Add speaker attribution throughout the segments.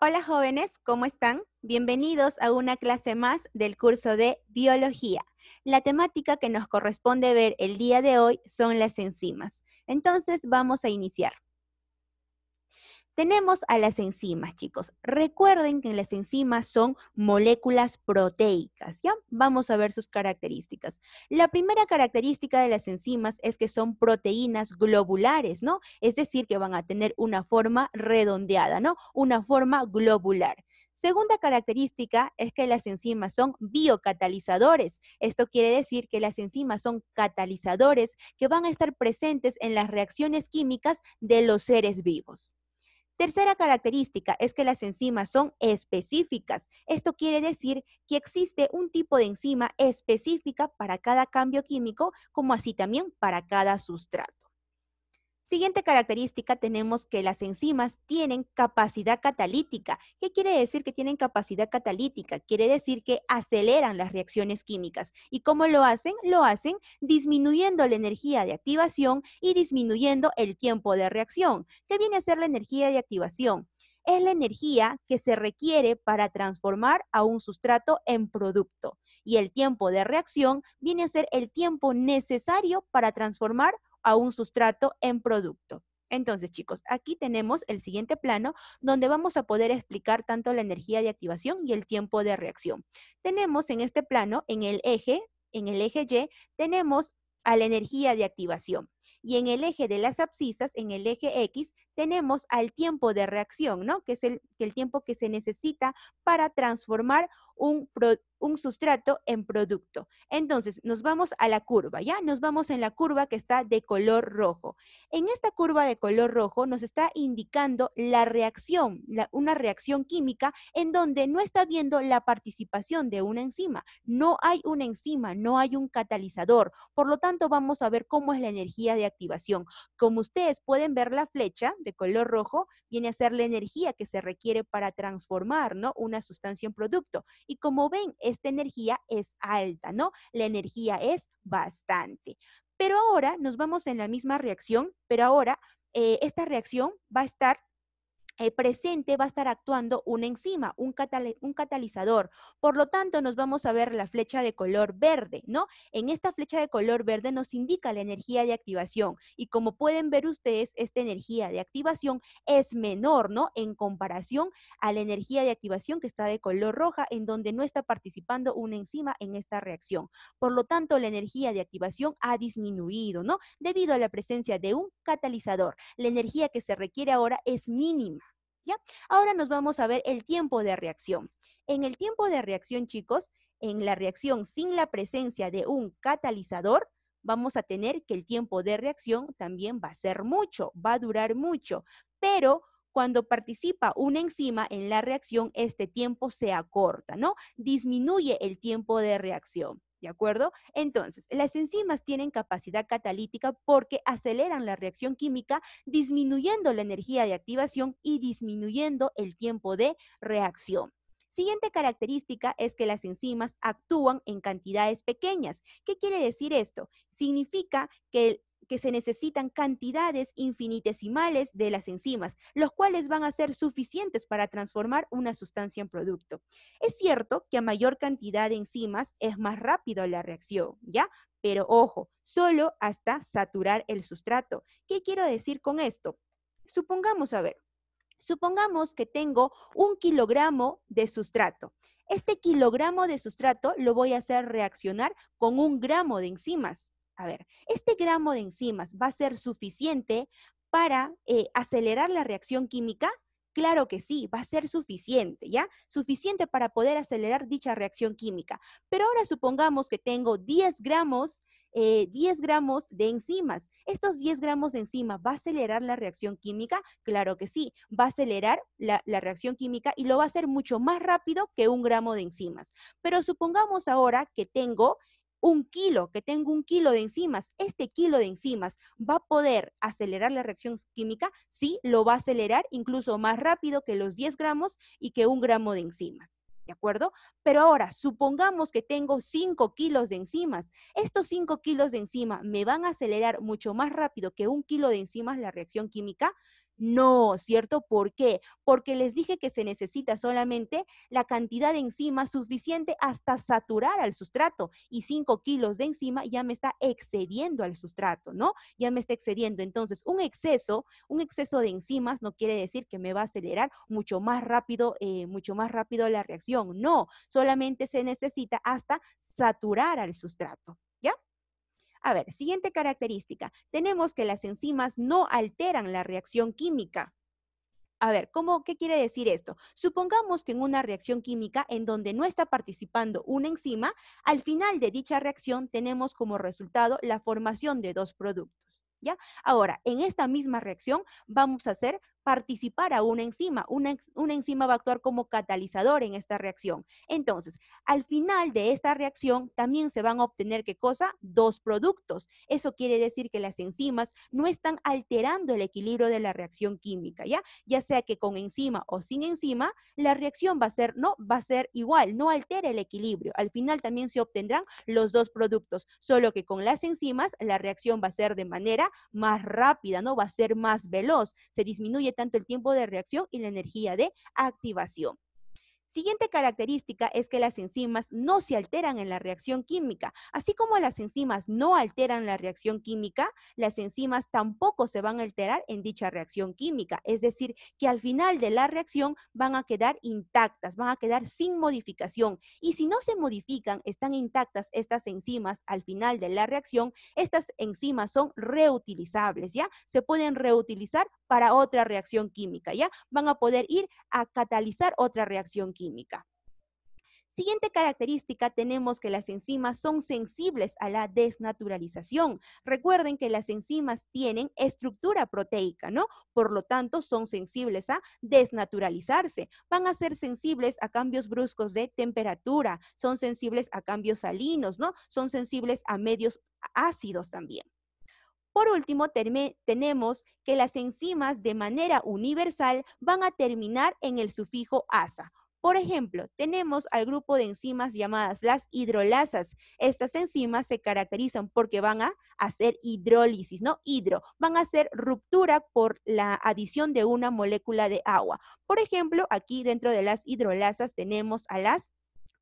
Speaker 1: Hola jóvenes, ¿cómo están? Bienvenidos a una clase más del curso de biología. La temática que nos corresponde ver el día de hoy son las enzimas. Entonces vamos a iniciar. Tenemos a las enzimas, chicos. Recuerden que las enzimas son moléculas proteicas, Vamos a ver sus características. La primera característica de las enzimas es que son proteínas globulares, ¿no? Es decir, que van a tener una forma redondeada, ¿no? Una forma globular. Segunda característica es que las enzimas son biocatalizadores. Esto quiere decir que las enzimas son catalizadores que van a estar presentes en las reacciones químicas de los seres vivos. Tercera característica es que las enzimas son específicas. Esto quiere decir que existe un tipo de enzima específica para cada cambio químico, como así también para cada sustrato. Siguiente característica tenemos que las enzimas tienen capacidad catalítica. ¿Qué quiere decir que tienen capacidad catalítica? Quiere decir que aceleran las reacciones químicas. ¿Y cómo lo hacen? Lo hacen disminuyendo la energía de activación y disminuyendo el tiempo de reacción. ¿Qué viene a ser la energía de activación? Es la energía que se requiere para transformar a un sustrato en producto. Y el tiempo de reacción viene a ser el tiempo necesario para transformar a un sustrato en producto. Entonces, chicos, aquí tenemos el siguiente plano donde vamos a poder explicar tanto la energía de activación y el tiempo de reacción. Tenemos en este plano, en el eje, en el eje Y, tenemos a la energía de activación. Y en el eje de las abscisas, en el eje X, tenemos al tiempo de reacción, ¿no? Que es el, el tiempo que se necesita para transformar un, producto, un sustrato en producto. Entonces, nos vamos a la curva, ¿ya? Nos vamos en la curva que está de color rojo. En esta curva de color rojo nos está indicando la reacción, una reacción química en donde no está viendo la participación de una enzima. No hay una enzima, no hay un catalizador. Por lo tanto, vamos a ver cómo es la energía de activación. Como ustedes pueden ver la flecha de color rojo, viene a ser la energía que se requiere para transformar ¿no? una sustancia en producto. Y como ven, esta energía es alta, ¿no? La energía es bastante. Pero ahora nos vamos en la misma reacción, pero ahora eh, esta reacción va a estar presente va a estar actuando una enzima, un, un, catalizador. Por lo tanto, nos vamos a ver la flecha de color verde, ¿no? En esta flecha de color verde nos indica la energía de activación y como pueden ver ustedes, esta energía de activación es menor, ¿no? En comparación a la energía de activación que está de color roja, en donde no está participando una enzima en esta reacción. Por lo tanto, la energía de activación ha disminuido, ¿no? Debido a la presencia de un catalizador. La energía que se requiere ahora es mínima. Ahora nos vamos a ver el tiempo de reacción. En el tiempo de reacción, chicos, en la reacción sin la presencia de un catalizador, vamos a tener que el tiempo de reacción también va a ser mucho, va a durar mucho, pero cuando participa una enzima en la reacción, este tiempo se acorta, ¿no? Disminuye el tiempo de reacción. ¿de acuerdo? Entonces, las enzimas tienen capacidad catalítica porque aceleran la reacción química, disminuyendo la energía de activación y disminuyendo el tiempo de reacción. Siguiente característica es que las enzimas actúan en cantidades pequeñas. ¿Qué quiere decir esto? Significa que el que se necesitan cantidades infinitesimales de las enzimas, los cuales van a ser suficientes para transformar una sustancia en producto. Es cierto que a mayor cantidad de enzimas es más rápido la reacción, ¿ya? Pero ojo, solo hasta saturar el sustrato. ¿Qué quiero decir con esto? Supongamos, a ver, supongamos que tengo un kilogramo de sustrato. Este kilogramo de sustrato lo voy a hacer reaccionar con un gramo de enzimas. A ver, este gramo de enzimas va a ser suficiente para eh, acelerar la reacción química. Claro que sí, va a ser suficiente, ¿ya? Suficiente para poder acelerar dicha reacción química. Pero ahora supongamos que tengo 10 gramos 10 eh, gramos de enzimas. ¿Estos 10 gramos de enzimas va a acelerar la reacción química? Claro que sí, va a acelerar la, reacción química y lo va a hacer mucho más rápido que un gramo de enzimas. Pero supongamos ahora que tengo un kilo, que tengo un kilo de enzimas, este kilo de enzimas va a poder acelerar la reacción química, sí, lo va a acelerar incluso más rápido que los 10 gramos y que un gramo de enzimas. ¿De acuerdo? Pero ahora, supongamos que tengo 5 kilos de enzimas. Estos 5 kilos de enzimas me van a acelerar mucho más rápido que un kilo de enzimas la reacción química. No, ¿cierto? ¿Por qué? Porque les dije que se necesita solamente la cantidad de enzima suficiente hasta saturar al sustrato y 5 kilos de enzima ya me está excediendo al sustrato, ¿no? Ya me está excediendo. Entonces, un exceso, un exceso de enzimas no quiere decir que me va a acelerar mucho más rápido, eh, mucho más rápido la reacción. No, solamente se necesita hasta saturar al sustrato. A ver, siguiente característica. Tenemos que las enzimas no alteran la reacción química. A ver, ¿cómo, ¿qué quiere decir esto? Supongamos que en una reacción química en donde no está participando una enzima, al final de dicha reacción tenemos como resultado la formación de dos productos. ¿ya? Ahora, en esta misma reacción vamos a hacer participar a una enzima. Una, una enzima va a actuar como catalizador en esta reacción. Entonces, al final de esta reacción también se van a obtener, ¿qué cosa? Dos productos. Eso quiere decir que las enzimas no están alterando el equilibrio de la reacción química, ¿ya? Ya sea que con enzima o sin enzima, la reacción va a ser, no, va a ser igual, no altera el equilibrio. Al final también se obtendrán los dos productos, solo que con las enzimas la reacción va a ser de manera más rápida, ¿no? Va a ser más veloz, se disminuye tanto el tiempo de reacción y la energía de activación. Siguiente característica es que las enzimas no se alteran en la reacción química. Así como las enzimas no alteran la reacción química, las enzimas tampoco se van a alterar en dicha reacción química. Es decir, que al final de la reacción van a quedar intactas, van a quedar sin modificación. Y si no se modifican, están intactas estas enzimas al final de la reacción, estas enzimas son reutilizables, ¿ya? Se pueden reutilizar para otra reacción química, ¿ya? Van a poder ir a catalizar otra reacción química. Siguiente característica, tenemos que las enzimas son sensibles a la desnaturalización. Recuerden que las enzimas tienen estructura proteica, ¿no? Por lo tanto, son sensibles a desnaturalizarse. Van a ser sensibles a cambios bruscos de temperatura, son sensibles a cambios salinos, ¿no? Son sensibles a medios ácidos también. Por último, tenemos que las enzimas de manera universal van a terminar en el sufijo asa. Por ejemplo, tenemos al grupo de enzimas llamadas las hidrolasas. Estas enzimas se caracterizan porque van a hacer hidrólisis, ¿no? Hidro. Van a hacer ruptura por la adición de una molécula de agua. Por ejemplo, aquí dentro de las hidrolasas tenemos a las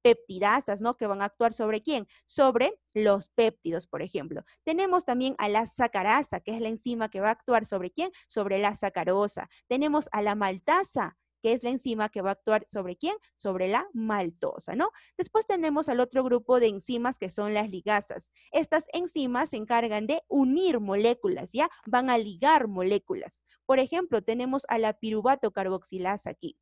Speaker 1: peptidasas, ¿no? Que van a actuar sobre quién? Sobre los péptidos, por ejemplo. Tenemos también a la sacarasa, que es la enzima que va a actuar sobre quién? Sobre la sacarosa. Tenemos a la maltasa, que es la enzima que va a actuar sobre quién? Sobre la maltosa, ¿no? Después tenemos al otro grupo de enzimas que son las ligasas. Estas enzimas se encargan de unir moléculas, ¿ya? Van a ligar moléculas. Por ejemplo, tenemos a la piruvato carboxilasa aquí.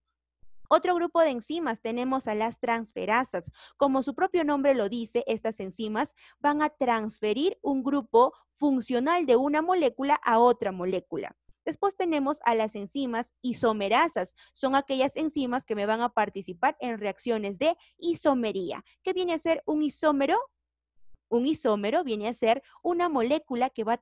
Speaker 1: Otro grupo de enzimas tenemos a las transferasas. Como su propio nombre lo dice, estas enzimas van a transferir un grupo funcional de una molécula a otra molécula. Después tenemos a las enzimas isomerasas. Son aquellas enzimas que me van a participar en reacciones de isomería. ¿Qué viene a ser un isómero? Un isómero viene a ser una molécula que va,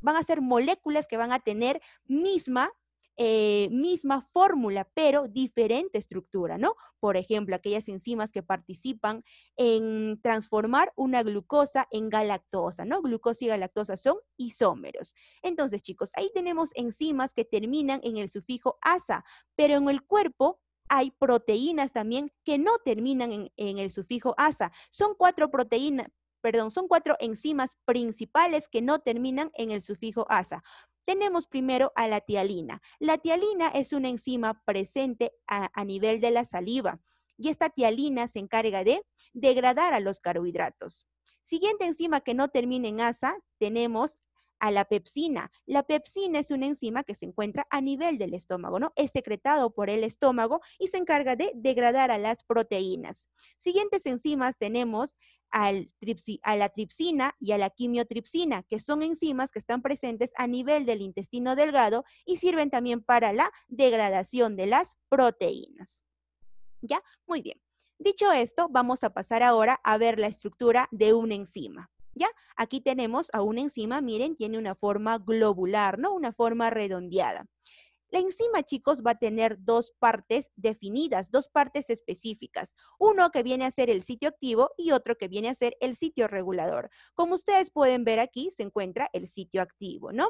Speaker 1: van a ser moléculas que van a tener misma eh, misma fórmula, pero diferente estructura, ¿no? Por ejemplo, aquellas enzimas que participan en transformar una glucosa en galactosa, ¿no? Glucosa y galactosa son isómeros. Entonces, chicos, ahí tenemos enzimas que terminan en el sufijo asa, pero en el cuerpo hay proteínas también que no terminan en, en el sufijo asa. Son cuatro proteínas, perdón, son cuatro enzimas principales que no terminan en el sufijo asa. Tenemos primero a la tialina. La tialina es una enzima presente a, nivel de la saliva y esta tialina se encarga de degradar a los carbohidratos. Siguiente enzima que no termina en asa, tenemos a la pepsina. La pepsina es una enzima que se encuentra a nivel del estómago, ¿no? Es secretado por el estómago y se encarga de degradar a las proteínas. Siguientes enzimas tenemos a la tripsina y a la quimiotripsina, que son enzimas que están presentes a nivel del intestino delgado y sirven también para la degradación de las proteínas. ¿Ya? Muy bien. Dicho esto, vamos a pasar ahora a ver la estructura de una enzima. ¿Ya? Aquí tenemos a una enzima, miren, tiene una forma globular, ¿no? Una forma redondeada. La enzima, chicos, va a tener dos partes definidas, dos partes específicas. Uno que viene a ser el sitio activo y otro que viene a ser el sitio regulador. Como ustedes pueden ver aquí, se encuentra el sitio activo, ¿no?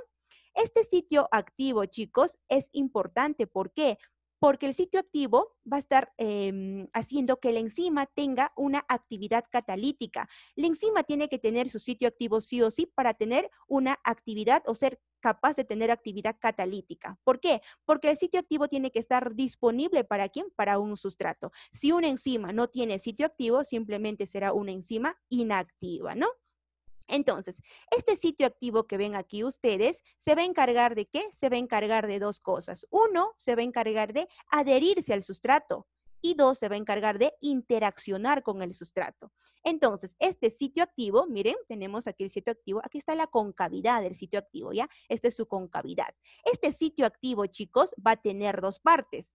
Speaker 1: Este sitio activo, chicos, es importante. ¿Por qué? Porque el sitio activo va a estar em, haciendo que la enzima tenga una actividad catalítica. La enzima tiene que tener su sitio activo sí o sí para tener una actividad o ser capaz de tener actividad catalítica. ¿Por qué? Porque el sitio activo tiene que estar disponible para quién? Para un sustrato. Si una enzima no tiene sitio activo, simplemente será una enzima inactiva, ¿no? Entonces, este sitio activo que ven aquí ustedes se va a encargar de qué? Se va a encargar de dos cosas. Uno, se va a encargar de adherirse al sustrato y dos se va a encargar de interaccionar con el sustrato. Entonces, este sitio activo, miren, tenemos aquí el sitio activo, aquí está la concavidad del sitio activo, ¿ya? Esta es su concavidad. Este sitio activo, chicos, va a tener dos partes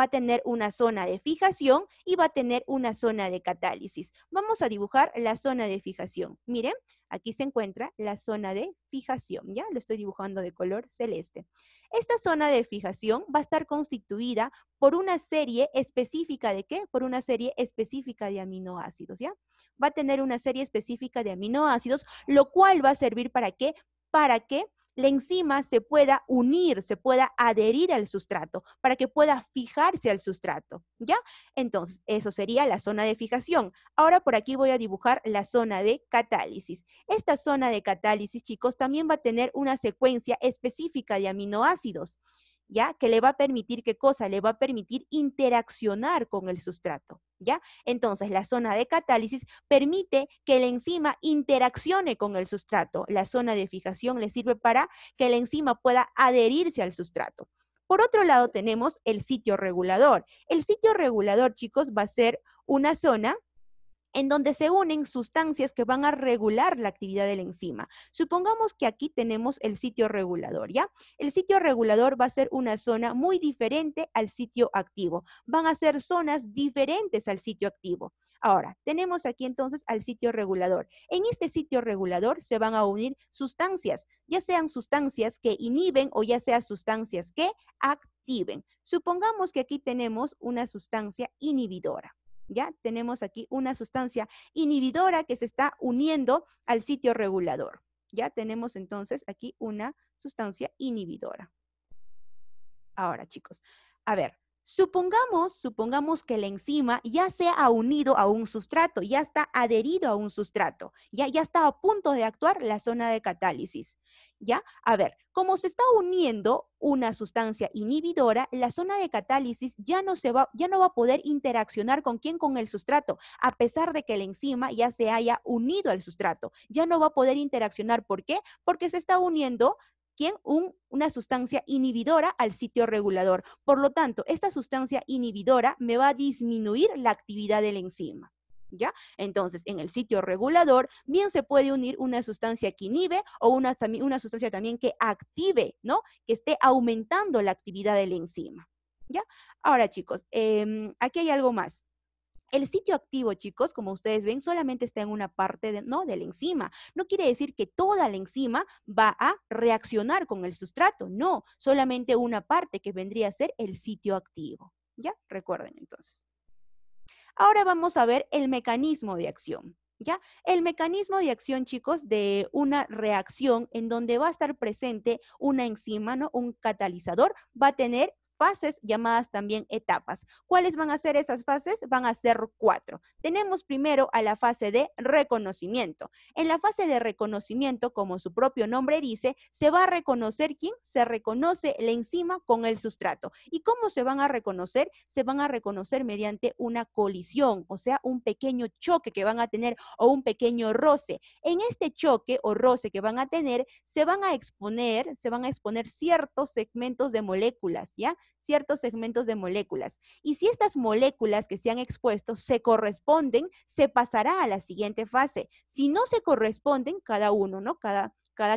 Speaker 1: va a tener una zona de fijación y va a tener una zona de catálisis. Vamos a dibujar la zona de fijación. Miren, aquí se encuentra la zona de fijación, ¿ya? Lo estoy dibujando de color celeste. Esta zona de fijación va a estar constituida por una serie específica de qué? Por una serie específica de aminoácidos, ¿ya? Va a tener una serie específica de aminoácidos, lo cual va a servir para qué? Para que la enzima se pueda unir, se pueda adherir al sustrato, para que pueda fijarse al sustrato, ¿ya? Entonces, eso sería la zona de fijación. Ahora por aquí voy a dibujar la zona de catálisis. Esta zona de catálisis, chicos, también va a tener una secuencia específica de aminoácidos. ¿ya? Que le va a permitir qué cosa? Le va a permitir interaccionar con el sustrato, ¿ya? Entonces, la zona de catálisis permite que la enzima interaccione con el sustrato. La zona de fijación le sirve para que la enzima pueda adherirse al sustrato. Por otro lado, tenemos el sitio regulador. El sitio regulador, chicos, va a ser una zona en donde se unen sustancias que van a regular la actividad de la enzima. Supongamos que aquí tenemos el sitio regulador, ¿ya? El sitio regulador va a ser una zona muy diferente al sitio activo. Van a ser zonas diferentes al sitio activo. Ahora, tenemos aquí entonces al sitio regulador. En este sitio regulador se van a unir sustancias, ya sean sustancias que inhiben o ya sean sustancias que activen. Supongamos que aquí tenemos una sustancia inhibidora. ¿ya? Tenemos aquí una sustancia inhibidora que se está uniendo al sitio regulador. Ya tenemos entonces aquí una sustancia inhibidora. Ahora, chicos, a ver, supongamos, supongamos que la enzima ya se ha unido a un sustrato, ya está adherido a un sustrato, ya, ya está a punto de actuar la zona de catálisis. ¿Ya? A ver, como se está uniendo una sustancia inhibidora, la zona de catálisis ya no, se va, ya no va a poder interaccionar con quién, con el sustrato, a pesar de que la enzima ya se haya unido al sustrato. Ya no va a poder interaccionar. ¿Por qué? Porque se está uniendo ¿quién? una sustancia inhibidora al sitio regulador. Por lo tanto, esta sustancia inhibidora me va a disminuir la actividad de la enzima. ¿ya? Entonces, en el sitio regulador bien se puede unir una sustancia que inhibe o una, sustancia también que active, ¿no? Que esté aumentando la actividad de la enzima, ¿ya? Ahora, chicos, em, aquí hay algo más. El sitio activo, chicos, como ustedes ven, solamente está en una parte de, ¿no? de la enzima. No quiere decir que toda la enzima va a reaccionar con el sustrato, no, solamente una parte que vendría a ser el sitio activo. ¿Ya? Recuerden entonces. Ahora vamos a ver el mecanismo de acción. ¿Ya? El mecanismo de acción, chicos, de una reacción en donde va a estar presente una enzima, ¿no? Un catalizador, va a tener fases llamadas también etapas. ¿Cuáles van a ser esas fases? Van a ser cuatro. Tenemos primero a la fase de reconocimiento. En la fase de reconocimiento, como su propio nombre dice, se va a reconocer quién se reconoce la enzima con el sustrato. ¿Y cómo se van a reconocer? Se van a reconocer mediante una colisión, o sea, un pequeño choque que van a tener o un pequeño roce. En este choque o roce que van a tener, se van a exponer, se van a exponer ciertos segmentos de moléculas, ¿ya? ciertos segmentos de moléculas. Y si estas moléculas que se han expuesto se corresponden, se pasará a la siguiente fase. Si no se corresponden, cada uno, ¿no? Cada,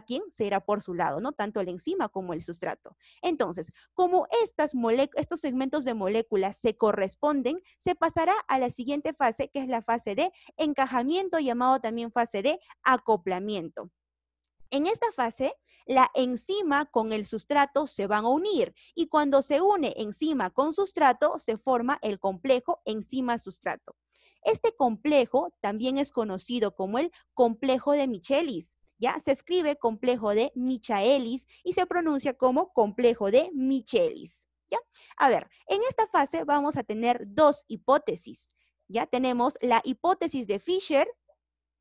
Speaker 1: quien se irá por su lado, ¿no? Tanto la enzima como el sustrato. Entonces, como estas estos segmentos de moléculas se corresponden, se pasará a la siguiente fase, que es la fase de encajamiento, llamado también fase de acoplamiento. En esta fase, la enzima con el sustrato se van a unir y cuando se une enzima con sustrato se forma el complejo enzima-sustrato. Este complejo también es conocido como el complejo de Michelis. ¿Ya? Se escribe complejo de Michaelis y se pronuncia como complejo de Michelis. ¿Ya? A ver, en esta fase vamos a tener dos hipótesis. Ya tenemos la hipótesis de Fisher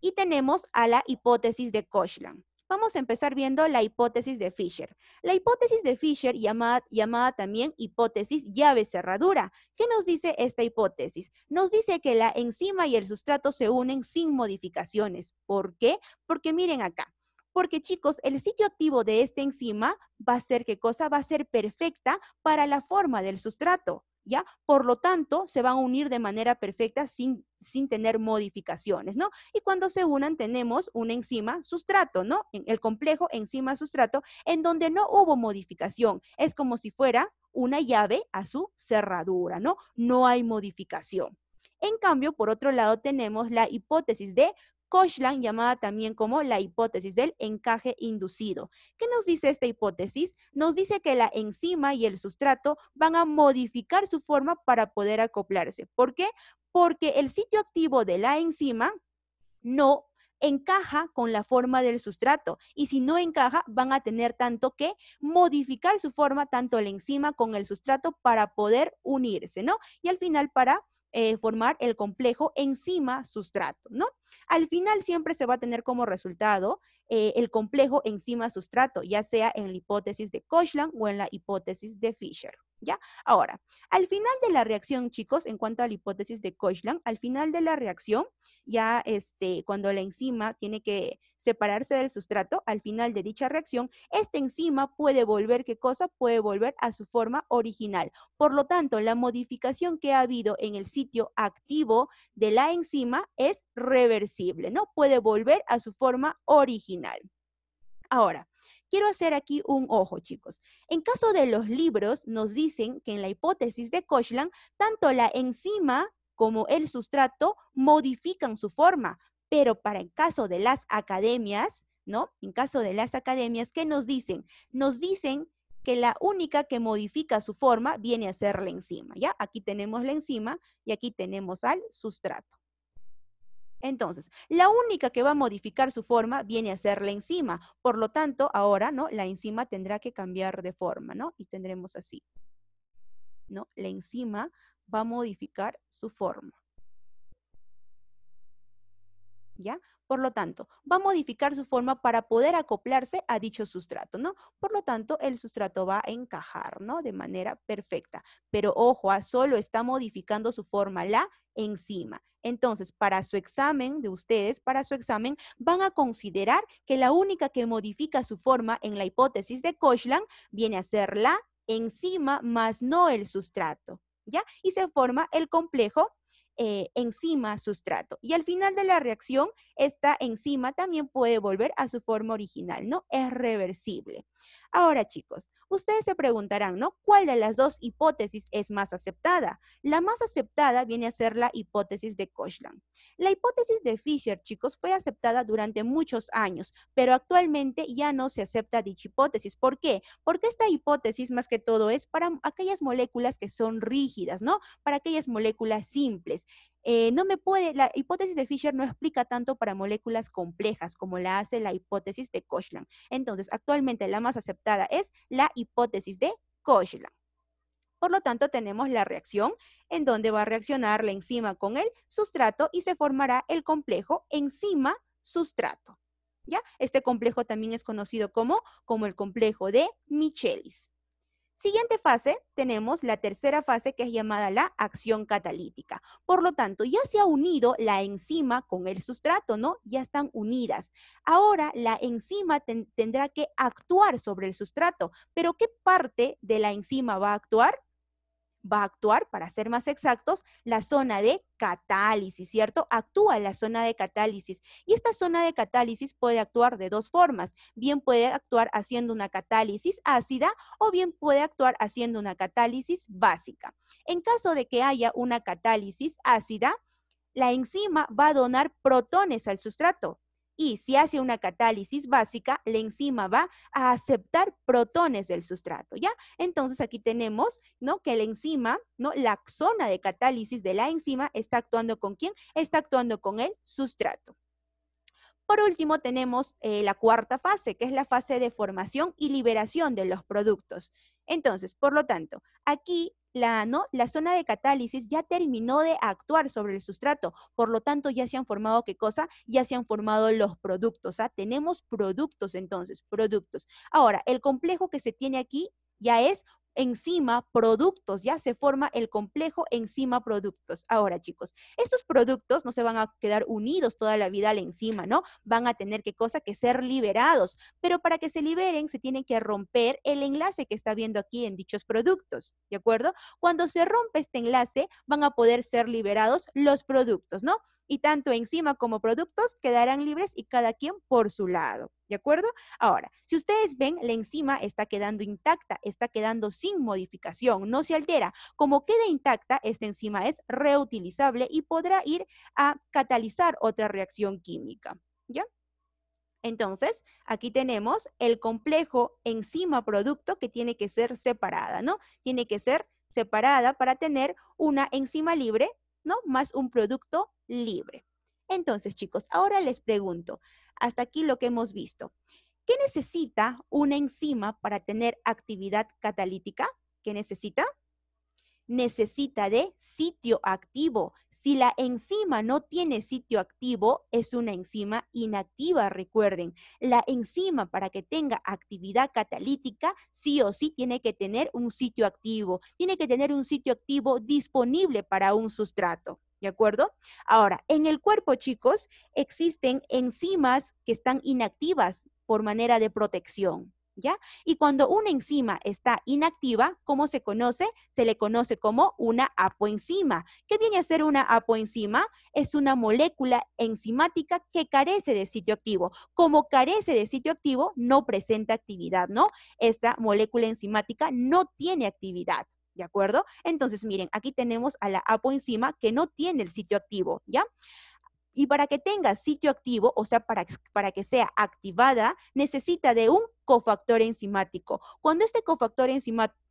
Speaker 1: y tenemos a la hipótesis de Kochland. Vamos a empezar viendo la hipótesis de Fisher. La hipótesis de Fisher, llamada, llamada también hipótesis llave cerradura. ¿Qué nos dice esta hipótesis? Nos dice que la enzima y el sustrato se unen sin modificaciones. ¿Por qué? Porque miren acá. Porque chicos, el sitio activo de esta enzima va a ser qué cosa? Va a ser perfecta para la forma del sustrato. ¿Ya? Por lo tanto, se van a unir de manera perfecta sin sin tener modificaciones, ¿no? Y cuando se unan tenemos una enzima sustrato, ¿no? El complejo enzima sustrato en donde no hubo modificación, es como si fuera una llave a su cerradura, ¿no? No hay modificación. En cambio, por otro lado, tenemos la hipótesis de Kochland, llamada también como la hipótesis del encaje inducido. ¿Qué nos dice esta hipótesis? Nos dice que la enzima y el sustrato van a modificar su forma para poder acoplarse. ¿Por qué? porque el sitio activo de la enzima no encaja con la forma del sustrato y si no encaja van a tener tanto que modificar su forma tanto la enzima con el sustrato para poder unirse, ¿no? Y al final para eh, formar el complejo enzima-sustrato, ¿no? Al final siempre se va a tener como resultado eh, el complejo enzima-sustrato, ya sea en la hipótesis de Kochland o en la hipótesis de Fischer. ¿Ya? Ahora, al final de la reacción, chicos, en cuanto a la hipótesis de Koshland, al final de la reacción, ya este, cuando la enzima tiene que separarse del sustrato, al final de dicha reacción, esta enzima puede volver, ¿qué cosa? Puede volver a su forma original. Por lo tanto, la modificación que ha habido en el sitio activo de la enzima es reversible, ¿no? Puede volver a su forma original. Ahora, quiero hacer aquí un ojo, chicos. En caso de los libros, nos dicen que en la hipótesis de cochlan tanto la enzima como el sustrato modifican su forma, pero para el caso de las academias, ¿no? En caso de las academias, ¿qué nos dicen? Nos dicen que la única que modifica su forma viene a ser la enzima, ¿ya? Aquí tenemos la enzima y aquí tenemos al sustrato. Entonces, la única que va a modificar su forma viene a ser la enzima. Por lo tanto, ahora, ¿no? La enzima tendrá que cambiar de forma, ¿no? Y tendremos así, ¿no? La enzima va a modificar su forma. ¿Ya? Por lo tanto, va a modificar su forma para poder acoplarse a dicho sustrato, ¿no? Por lo tanto, el sustrato va a encajar, ¿no? De manera perfecta. Pero ojo, ah, solo está modificando su forma la enzima. Entonces, para su examen de ustedes, para su examen, van a considerar que la única que modifica su forma en la hipótesis de Kochland viene a ser la enzima más no el sustrato, ¿ya? Y se forma el complejo eh, enzima sustrato. Y al final de la reacción, esta enzima también puede volver a su forma original, ¿no? Es reversible. Ahora, chicos, Ustedes se preguntarán, ¿no? ¿Cuál de las dos hipótesis es más aceptada? La más aceptada viene a ser la hipótesis de Kochland. La hipótesis de Fisher, chicos, fue aceptada durante muchos años, pero actualmente ya no se acepta dicha hipótesis. ¿Por qué? Porque esta hipótesis más que todo es para aquellas moléculas que son rígidas, ¿no? Para aquellas moléculas simples. Eh, no me puede, la hipótesis de Fisher no explica tanto para moléculas complejas como la hace la hipótesis de Kochland. Entonces, actualmente la más aceptada es la hipótesis de Kochland. Por lo tanto, tenemos la reacción en donde va a reaccionar la enzima con el sustrato y se formará el complejo enzima-sustrato. ¿Ya? Este complejo también es conocido como, como el complejo de Michelis. Siguiente fase, tenemos la tercera fase que es llamada la acción catalítica. Por lo tanto, ya se ha unido la enzima con el sustrato, ¿no? Ya están unidas. Ahora la enzima tendrá que actuar sobre el sustrato, pero ¿qué parte de la enzima va a actuar? va a actuar, para ser más exactos, la zona de catálisis, ¿cierto? Actúa la zona de catálisis. Y esta zona de catálisis puede actuar de dos formas. Bien puede actuar haciendo una catálisis ácida o bien puede actuar haciendo una catálisis básica. En caso de que haya una catálisis ácida, la enzima va a donar protones al sustrato, y si hace una catálisis básica, la enzima va a aceptar protones del sustrato, ¿ya? Entonces aquí tenemos, ¿no? Que la enzima, ¿no? La zona de catálisis de la enzima está actuando con quién? Está actuando con el sustrato. Por último, tenemos eh, la cuarta fase, que es la fase de formación y liberación de los productos. Entonces, por lo tanto, aquí la, ¿no? la zona de catálisis ya terminó de actuar sobre el sustrato, por lo tanto ya se han formado qué cosa, ya se han formado los productos, ¿ah? tenemos productos entonces, productos. Ahora, el complejo que se tiene aquí ya es enzima productos, ya se forma el complejo enzima productos. Ahora, chicos, estos productos no se van a quedar unidos toda la vida a la enzima, ¿no? Van a tener que cosa que ser liberados, pero para que se liberen se tienen que romper el enlace que está viendo aquí en dichos productos, ¿de acuerdo? Cuando se rompe este enlace, van a poder ser liberados los productos, ¿no? y tanto enzima como productos quedarán libres y cada quien por su lado. ¿De acuerdo? Ahora, si ustedes ven, la enzima está quedando intacta, está quedando sin modificación, no se altera. Como queda intacta, esta enzima es reutilizable y podrá ir a catalizar otra reacción química. ¿Ya? Entonces, aquí tenemos el complejo enzima-producto que tiene que ser separada, ¿no? Tiene que ser separada para tener una enzima libre ¿no? Más un producto libre. Entonces, chicos, ahora les pregunto, hasta aquí lo que hemos visto. ¿Qué necesita una enzima para tener actividad catalítica? ¿Qué necesita? Necesita de sitio activo. Si la enzima no tiene sitio activo, es una enzima inactiva, recuerden. La enzima para que tenga actividad catalítica, sí o sí tiene que tener un sitio activo, tiene que tener un sitio activo disponible para un sustrato. ¿De acuerdo? Ahora, en el cuerpo, chicos, existen enzimas que están inactivas por manera de protección. ¿ya? Y cuando una enzima está inactiva, ¿cómo se conoce? Se le conoce como una apoenzima. ¿Qué viene a ser una apoenzima? Es una molécula enzimática que carece de sitio activo. Como carece de sitio activo, no presenta actividad, ¿no? Esta molécula enzimática no tiene actividad. ¿De acuerdo? Entonces, miren, aquí tenemos a la apoenzima que no tiene el sitio activo, ¿ya? Y para que tenga sitio activo, o sea, para, para, que sea activada, necesita de un cofactor enzimático. Cuando este cofactor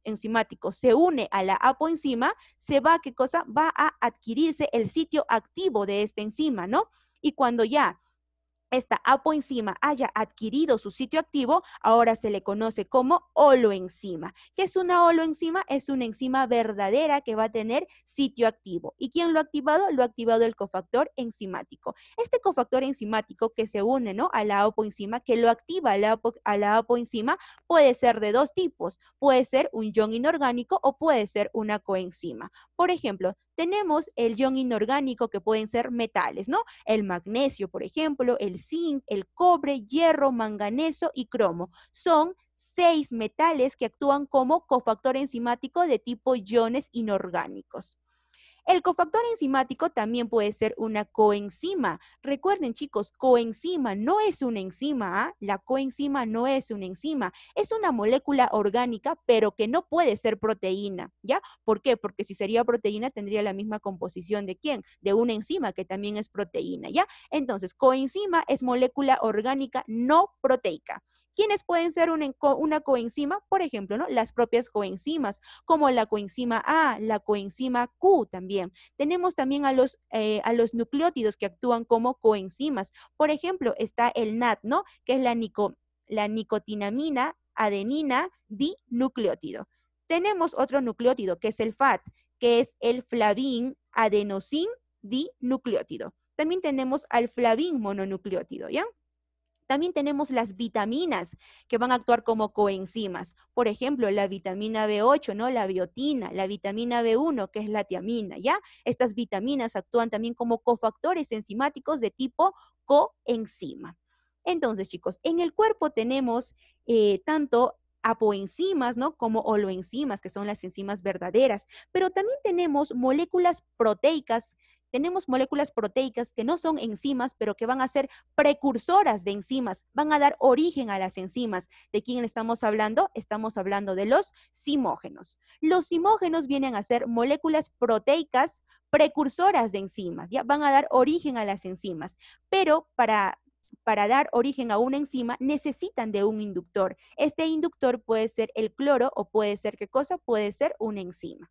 Speaker 1: enzimático se une a la apoenzima, se va, ¿qué cosa? Va a adquirirse el sitio activo de esta enzima, ¿no? Y cuando ya esta apoenzima haya adquirido su sitio activo, ahora se le conoce como holoenzima. ¿Qué es una holoenzima? Es una enzima verdadera que va a tener sitio activo. ¿Y quién lo ha activado? Lo ha activado el cofactor enzimático. Este cofactor enzimático que se une ¿no? a la apoenzima, que lo activa a la, a apoenzima, puede ser de dos tipos. Puede ser un ion inorgánico o puede ser una coenzima. Por ejemplo, tenemos el ion inorgánico que pueden ser metales, ¿no? El magnesio, por ejemplo, el zinc, el cobre, hierro, manganeso y cromo. Son seis metales que actúan como cofactor enzimático de tipo iones inorgánicos. El cofactor enzimático también puede ser una coenzima. Recuerden, chicos, coenzima no es una enzima, ¿ah? La coenzima no es una enzima, es una molécula orgánica, pero que no puede ser proteína, ¿ya? ¿Por qué? Porque si sería proteína tendría la misma composición de quién? De una enzima que también es proteína, ¿ya? Entonces, coenzima es molécula orgánica no proteica. ¿Quiénes pueden ser una, coenzima, por ejemplo, ¿no? las propias coenzimas, como la coenzima A, la coenzima Q también. Tenemos también a los, eh, a los nucleótidos que actúan como coenzimas. Por ejemplo, está el NAT, ¿no? que es la, nicotinamina adenina dinucleótido. Tenemos otro nucleótido, que es el FAT, que es el flavin adenosin dinucleótido. También tenemos al flavin mononucleótido, ¿ya? También tenemos las vitaminas que van a actuar como coenzimas. Por ejemplo, la vitamina B8, ¿no? La biotina, la vitamina B1, que es la tiamina, ¿ya? Estas vitaminas actúan también como cofactores enzimáticos de tipo coenzima. Entonces, chicos, en el cuerpo tenemos eh, tanto apoenzimas, ¿no? Como holoenzimas, que son las enzimas verdaderas, pero también tenemos moléculas proteicas tenemos moléculas proteicas que no son enzimas, pero que van a ser precursoras de enzimas, van a dar origen a las enzimas. ¿De quién estamos hablando? Estamos hablando de los simógenos. Los simógenos vienen a ser moléculas proteicas precursoras de enzimas, van a dar origen a las enzimas, pero para para dar origen a una enzima necesitan de un inductor. Este inductor puede ser el cloro o puede ser qué cosa, puede ser una enzima.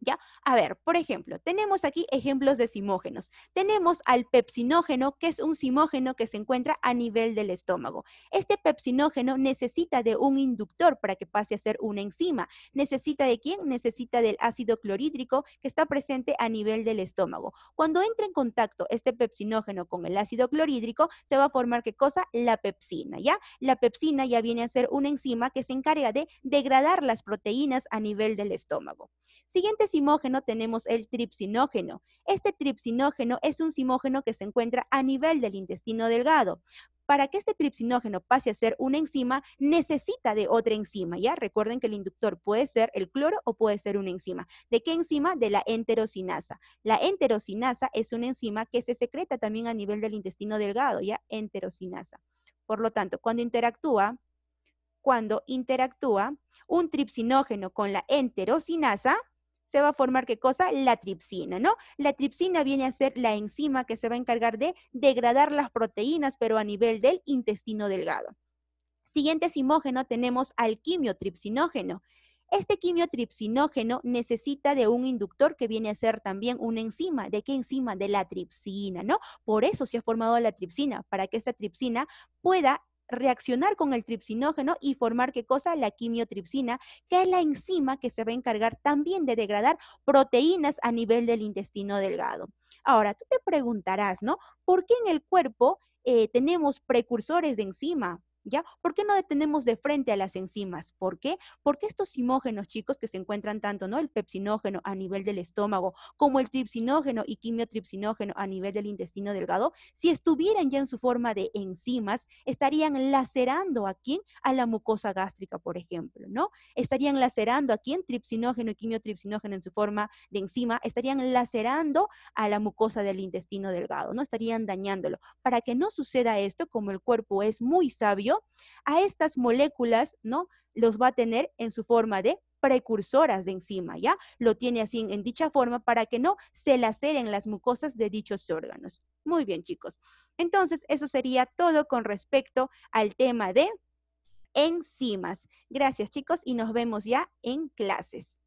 Speaker 1: ¿Ya? A ver, por ejemplo, tenemos aquí ejemplos de simógenos. Tenemos al pepsinógeno, que es un simógeno que se encuentra a nivel del estómago. Este pepsinógeno necesita de un inductor para que pase a ser una enzima. ¿Necesita de quién? Necesita del ácido clorhídrico que está presente a nivel del estómago. Cuando entra en contacto este pepsinógeno con el ácido clorhídrico, se va a formar qué cosa? La pepsina, ¿ya? La pepsina ya viene a ser una enzima que se encarga de degradar las proteínas a nivel del estómago. Siguiente simógeno tenemos el tripsinógeno? Este tripsinógeno es un simógeno que se encuentra a nivel del intestino delgado. Para que este tripsinógeno pase a ser una enzima, necesita de otra enzima, ¿ya? Recuerden que el inductor puede ser el cloro o puede ser una enzima. ¿De qué enzima? De la enterocinasa. La enterocinasa es una enzima que se secreta también a nivel del intestino delgado, ¿ya? Enterocinasa. Por lo tanto, cuando interactúa, cuando interactúa un tripsinógeno con la enterocinasa, se va a formar qué cosa? La tripsina, ¿no? La tripsina viene a ser la enzima que se va a encargar de degradar las proteínas, pero a nivel del intestino delgado. Siguiente simógeno tenemos al quimiotripsinógeno. Este quimiotripsinógeno necesita de un inductor que viene a ser también una enzima. ¿De qué enzima? De la tripsina, ¿no? Por eso se ha formado la tripsina, para que esta tripsina pueda reaccionar con el tripsinógeno y formar qué cosa? La quimiotripsina, que es la enzima que se va a encargar también de degradar proteínas a nivel del intestino delgado. Ahora, tú te preguntarás, ¿no? ¿Por qué en el cuerpo eh, tenemos precursores de enzima? ¿Por qué no detenemos de frente a las enzimas? ¿Por qué? Porque estos simógenos, chicos, que se encuentran tanto, ¿no? El pepsinógeno a nivel del estómago, como el tripsinógeno y quimiotripsinógeno a nivel del intestino delgado, si estuvieran ya en su forma de enzimas, estarían lacerando a quién? A la mucosa gástrica, por ejemplo, ¿no? Estarían lacerando a quién? Tripsinógeno y quimiotripsinógeno en su forma de enzima, estarían lacerando a la mucosa del intestino delgado, ¿no? Estarían dañándolo. Para que no suceda esto, como el cuerpo es muy sabio, a estas moléculas, ¿no? Los va a tener en su forma de precursoras de enzima, ¿ya? Lo tiene así en dicha forma para que no se laceren las mucosas de dichos órganos. Muy bien, chicos. Entonces, eso sería todo con respecto al tema de enzimas. Gracias, chicos, y nos vemos ya en clases.